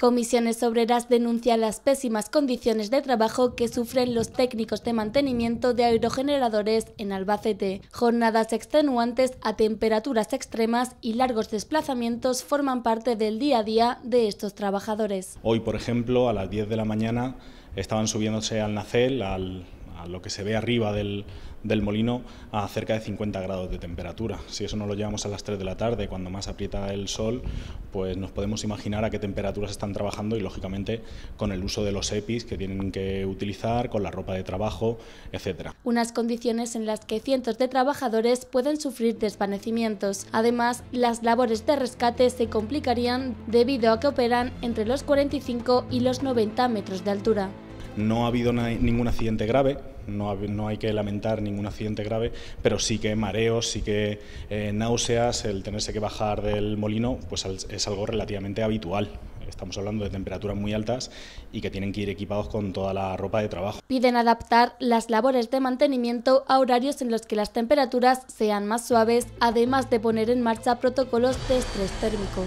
Comisiones Obreras denuncia las pésimas condiciones de trabajo que sufren los técnicos de mantenimiento de aerogeneradores en Albacete. Jornadas extenuantes a temperaturas extremas y largos desplazamientos forman parte del día a día de estos trabajadores. Hoy, por ejemplo, a las 10 de la mañana estaban subiéndose al nacel, a lo que se ve arriba del, del, molino a cerca de 50 grados de temperatura. Si eso no lo llevamos a las 3 de la tarde, cuando más aprieta el sol, pues nos podemos imaginar a qué temperaturas están trabajando y lógicamente con el uso de los EPIs que tienen que utilizar, con la ropa de trabajo, etc. Unas condiciones en las que cientos de trabajadores pueden sufrir desvanecimientos. Además, las labores de rescate se complicarían debido a que operan entre los 45 y los 90 metros de altura. No ha habido ningún accidente grave, no, hay que lamentar ningún accidente grave, pero sí que mareos, sí que eh, náuseas, el tenerse que bajar del molino, pues es algo relativamente habitual. Estamos hablando de temperaturas muy altas y que tienen que ir equipados con toda la ropa de trabajo. Piden adaptar las labores de mantenimiento a horarios en los que las temperaturas sean más suaves, además de poner en marcha protocolos de estrés térmico.